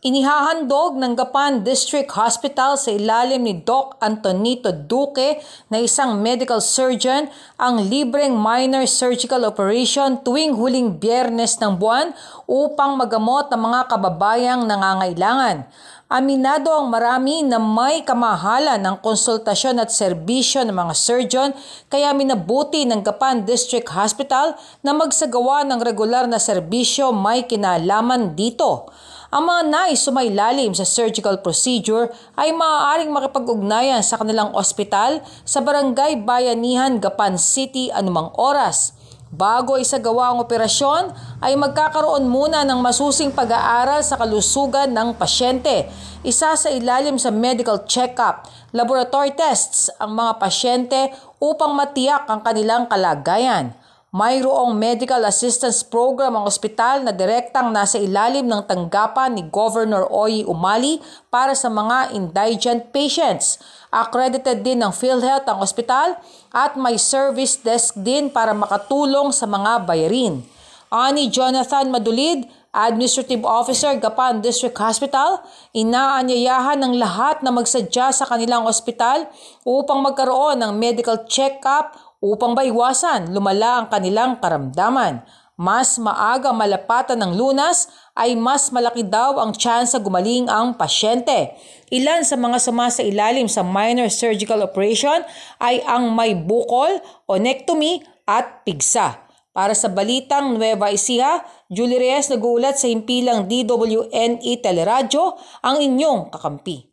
Inihahandog ng Gapan District Hospital sa ilalim ni Doc Antonito Duque na isang medical surgeon ang libreng minor surgical operation tuwing huling biyernes ng buwan upang magamot ang mga kababayang nangangailangan. Aminado ang marami na may kamahalan ang konsultasyon at serbisyo ng mga surgeon kaya minabuti ng Gapan District Hospital na magsagawa ng regular na serbisyo may kinalaman dito. Ang mga nais sumailalim sa surgical procedure ay maaaring makipag-ugnayan sa kanilang ospital sa barangay Bayanihan, Gapan City anumang oras. Bago isa gawa ang operasyon ay magkakaroon muna ng masusing pag-aaral sa kalusugan ng pasyente. Isa sa ilalim sa medical check-up, laboratory tests ang mga pasyente upang matiyak ang kanilang kalagayan. Mayroong medical assistance program ang ospital na direktang nasa ilalim ng tanggapan ni Governor Oyi Umali para sa mga indigent patients. Accredited din ng PhilHealth ang ospital at may service desk din para makatulong sa mga bayarin. Ani Jonathan Madulid, Administrative Officer Gapan District Hospital, inaanyayahan ng lahat na magsadya sa kanilang ospital upang magkaroon ng medical check-up upang maiwasan lumala ang kanilang karamdaman. Mas maaga malapatan ng lunas ay mas malaki daw ang tsansa gumaling ang pasyente. Ilan sa mga sama sa ilalim sa minor surgical operation ay ang may bukol, onectomy at pigsa. Para sa Balitang Nueva Ecija, Julie Reyes naguulat sa himpilang DWNE Teleradyo, ang inyong kakampi.